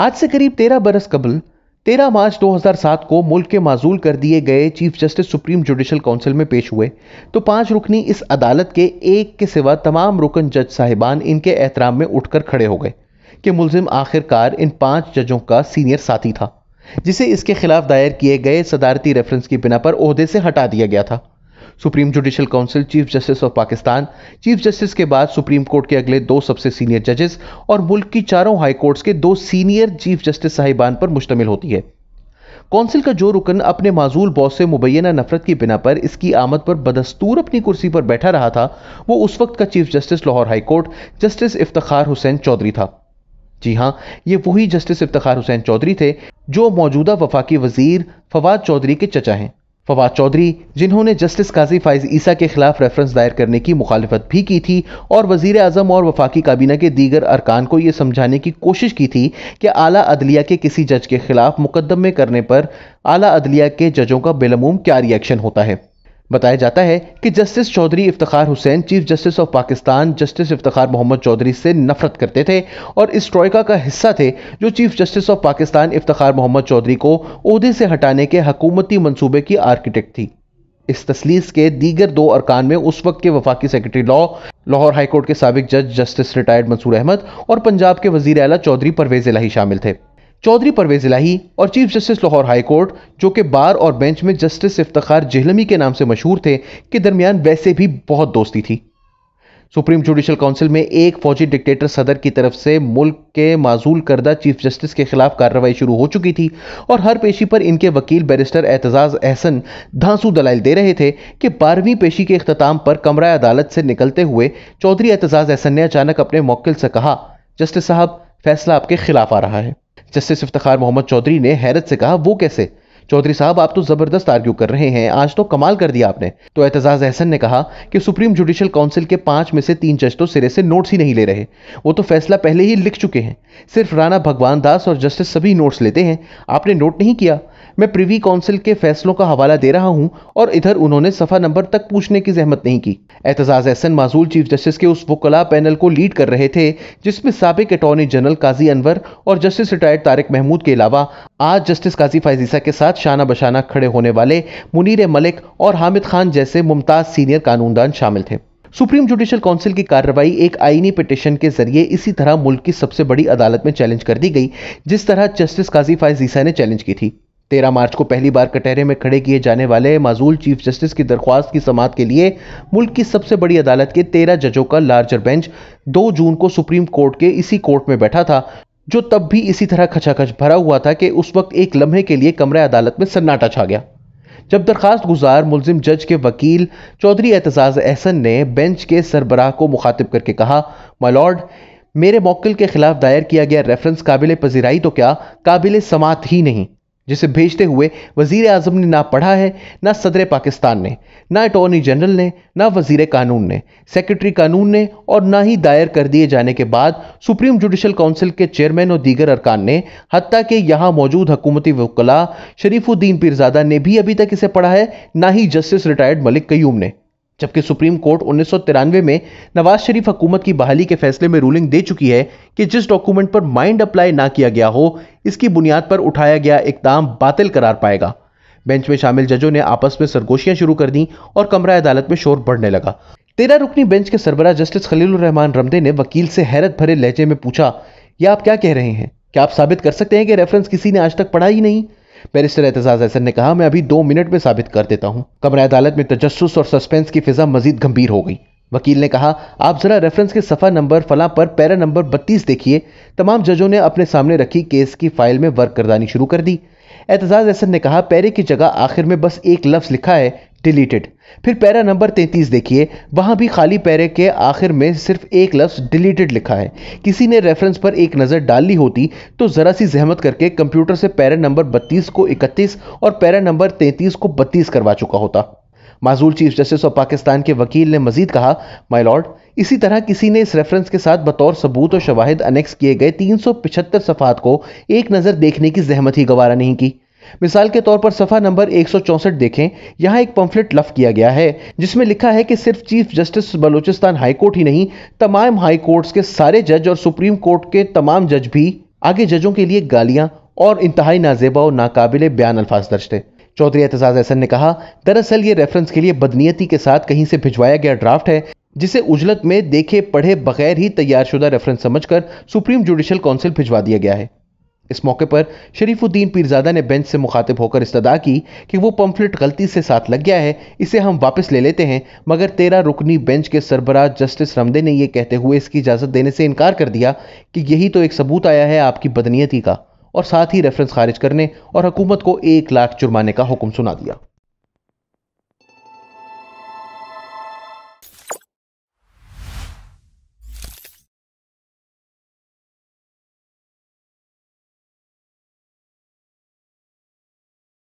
आज से करीब तेरह बरस कबल तेरह मार्च 2007 को मुल्क के माजूल कर दिए गए chief justice supreme judicial council में पेश हुए तो पांच रुकनी इस अदालत के एक के सिवा तमाम रुकन जज साहिबान इनके एहतराम में उठकर खड़े हो गए कि मुलजिम आखिरकार इन पांच जजों का सीनियर साथी था जिसे इसके खिलाफ दायर किए गए सदारती रेफरेंस की बिना पर ओहदे से हटा दिया गया था supreme judicial council chief justice of Pakistan chief justice के बाद सुप्रीम कोर्ट के अगले दो सबसे सीनियर जजेस और मुल्क की चारों हाई कोर्ट्स के दो सीनियर चीफ जस्टिस साहिबान पर मुश्तमिल होती है कौंसिल का जो रुकन अपने माजूल बॉस से मुबैना नफरत की बिना पर इसकी आमद पर बदस्तूर अपनी कुर्सी पर बैठा रहा था वो उस वक्त का chief justice Lahore high court justice Iftar Hussain Chaudhry था जी हाँ ये वही जस्टिस इफ्तार हुसैन चौधरी थे जो मौजूदा वफाकी वजीर फवाद चौधरी के चचा हैं फवाद चौधरी जिन्होंने जस्टिस काजी फाइज ईसा के खिलाफ रेफरेंस दायर करने की मुखालफत भी की थी और वजीर अजम और वफाकी काबीना के दीगर अरकान को यह समझाने की कोशिश की थी कि आला अदलिया के किसी जज के खिलाफ मुकदमे करने पर आला अदलिया के जजों का बेलमूम क्या रिएक्शन होता है बताया जाता है कि justice Chaudhry Iftar Hussain chief justice of Pakistan justice Iftar Muhammad Chaudhry से नफरत करते थे और इस ट्रॉयका का हिस्सा थे जो chief justice of Pakistan Iftar Muhammad Chaudhry को अहदे से हटाने के हकूमती मनसूबे की आर्किटेक्ट थी इस तसलीस के दीगर दो अरकान में उस वक्त के वफाकी सेक्रेटरी लॉ लाहौर हाईकोर्ट के सबक जज जस्टिस रिटायर्ड मंसूर अहमद और पंजाब के वजीर अला चौधरी परवेज इलाही शामिल थे चौधरी परवेज इलाही और chief justice Lahore high court जो कि बार और बेंच में जस्टिस इफ्तार जहलमी के नाम से मशहूर थे के दरमियान वैसे भी बहुत दोस्ती थी सुप्रीम जुडिशल काउंसिल में एक फौजी डिक्टेटर सदर की तरफ से मुल्क के माजूल करदा चीफ जस्टिस के खिलाफ कार्रवाई शुरू हो चुकी थी और हर पेशी पर इनके वकील बैरिस्टर एतजाज एहसन धांसू दलाइल दे रहे थे कि बारहवीं पेशी के अख्ताम पर कमरा अदालत से निकलते हुए चौधरी एतजाज एहसन ने अचानक अपने मौकिल से कहा जस्टिस साहब फैसला आपके खिलाफ आ रहा है जस्टिस इफ्तार मोहम्मद चौधरी ने हैरत से कहा वो कैसे चौधरी साहब आप तो जबरदस्त आर्ग्यू कर रहे हैं आज तो कमाल कर दिया आपने तो एतजाज अहसन ने कहा कि सुप्रीम जुडिशल काउंसिल के पांच में से तीन जज तो सिरे से नोट्स ही नहीं ले रहे वो तो फैसला पहले ही लिख चुके हैं सिर्फ राणा भगवान दास और जस्टिस सभी नोट्स लेते हैं आपने नोट नहीं किया मैं प्रिवी काउंसिल के फैसलों का हवाला दे रहा हूं और इधर उन्होंने सफा नंबर तक पूछने की जहमत नहीं की एतजाज एहसन माजूल चीफ जस्टिस के उस वकला पैनल को लीड कर रहे थे जिसमें सबक अटॉर्नी जनरल काजी अनवर और जस्टिस रिटायर्ड तारिक महमूद के अलावा आज जस्टिस काजी फायजीसा के साथ शाना बशाना खड़े होने वाले मुनीर मलिक और हामिद खान जैसे मुमताज सीनियर कानूनदान शामिल थे सुप्रीम जुडिशल काउंसिल की कार्रवाई एक आईनी पिटिशन के जरिए इसी तरह मुल्क की सबसे बड़ी अदालत में चैलेंज कर दी गई जिस तरह जस्टिस काजी फायजीसा ने चैलेंज की थी तेरह मार्च को पहली बार कटहरे में खड़े किए जाने वाले माजूल चीफ जस्टिस की दरख्वास्त की समात के लिए मुल्क की सबसे बड़ी अदालत के तेरह जजों का लार्जर बेंच दो जून को सुप्रीम कोर्ट के इसी कोर्ट में बैठा था जो तब भी इसी तरह खचाखच भरा हुआ था कि उस वक्त एक लम्हे के लिए कमरे अदालत में सन्नाटा छा गया जब दरख्वास्त गुजार मुलजिम जज के वकील चौधरी एतजाज एहसन ने बेंच के सरबराह को मुखातिब करके कहा माई मेरे मौकिल के खिलाफ दायर किया गया रेफरेंस काबिल पजीराई तो क्या काबिल समात ही नहीं जिसे भेजते हुए वजीर आजम ने ना पढ़ा है ना सदर पाकिस्तान ने ना अटॉर्नी जनरल ने ना वजीर कानून ने सेक्रेटरी कानून ने और ना ही दायर कर दिए जाने के बाद सुप्रीम जुडिशल काउंसिल के चेयरमैन और दीगर अरकान ने हती के यहाँ मौजूद हकूमती वकला शरीफुद्दीन पीरजादा ने भी अभी तक इसे पढ़ा है ना ही जस्टिस रिटायर्ड मलिक कयूम ने जबकि सुप्रीम कोर्ट उन्नीस में नवाज शरीफ हुकूमत की बहाली के फैसले में रूलिंग दे चुकी है कि जिस डॉक्यूमेंट पर माइंड अप्लाई ना किया गया हो इसकी बुनियाद पर उठाया गया इकदाम बातिल करार पाएगा बेंच में शामिल जजों ने आपस में सरगोशियां शुरू कर दी और कमरा अदालत में शोर बढ़ने लगा तेरह रुकनी बेंच के सरबरा जस्टिस रहमान रमदे ने वकील से हैरत भरे लहजे में पूछा यह आप क्या कह रहे हैं क्या आप साबित कर सकते हैं कि रेफरेंस किसी ने आज तक पढ़ा ही नहीं बैरिस्टर एतजाज हसन ने कहा मैं अभी दो मिनट में साबित कर देता हूं कमरे अदालत में तजस्स और सस्पेंस की फिजा मजीद गंभीर हो गई वकील ने कहा आप जरा रेफरेंस के सफा नंबर फला पर पैरा नंबर बत्तीस देखिए तमाम जजों ने अपने सामने रखी केस की फाइल में वर्क करदानी शुरू कर दी एतजाज अहसन ने कहा पैरे की जगह आखिर में बस एक लफ्ज लिखा है डिलीटेड फिर पैरा नंबर 33 देखिए वहाँ भी खाली पैरे के आखिर में सिर्फ एक लफ्ज़ डिलीटेड लिखा है किसी ने रेफरेंस पर एक नज़र डाली होती तो ज़रा सी जहमत करके कंप्यूटर से पैरा नंबर 32 को 31 और पैरा नंबर 33 को 32 करवा चुका होता माजूल चीफ जस्टिस ऑफ पाकिस्तान के वकील ने मजीद कहा माई लॉर्ड इसी तरह किसी ने इस रेफरेंस के साथ बतौर सबूत और शवाहिद अनेक्स किए गए तीन सौ पिछहत्तर सफात को एक नज़र देखने की जहमत ही गवारा नहीं की मिसाल के तौर पर सफा नंबर एक देखें यहाँ एक पंफलेट लफ किया गया है जिसमें लिखा है कि सिर्फ चीफ जस्टिस बलूचिस्तान हाईकोर्ट ही नहीं तमाम हाई कोर्ट्स के सारे जज और सुप्रीम कोर्ट के तमाम जज भी आगे जजों के लिए गालियां और इंतहाई नाजेबा और नाकाबिल बयान अल्फाज दर्ज थे चौधरी एहतजाज एहसन ने कहा दरअसल ये रेफरेंस के लिए बदनीयती के साथ कहीं से भिजवाया गया ड्राफ्ट है जिसे उजलत में देखे पढ़े बगैर ही तैयारशुदा रेफरेंस समझकर सुप्रीम जुडिशियल काउंसिल भिजवा दिया गया है इस मौके पर शरीफुद्दीन पीरजादा ने बेंच से मुखातिब होकर इस्तदा की कि वो पम्फलेट गलती से साथ लग गया है इसे हम वापस ले लेते हैं मगर तेरह रुकनी बेंच के सरबराह जस्टिस रमदे ने यह कहते हुए इसकी इजाज़त देने से इनकार कर दिया कि यही तो एक सबूत आया है आपकी बदनीयती का और साथ ही रेफरेंस खारिज करने और हुकूमत को एक लाख जुर्माने का हुक्म सुना दिया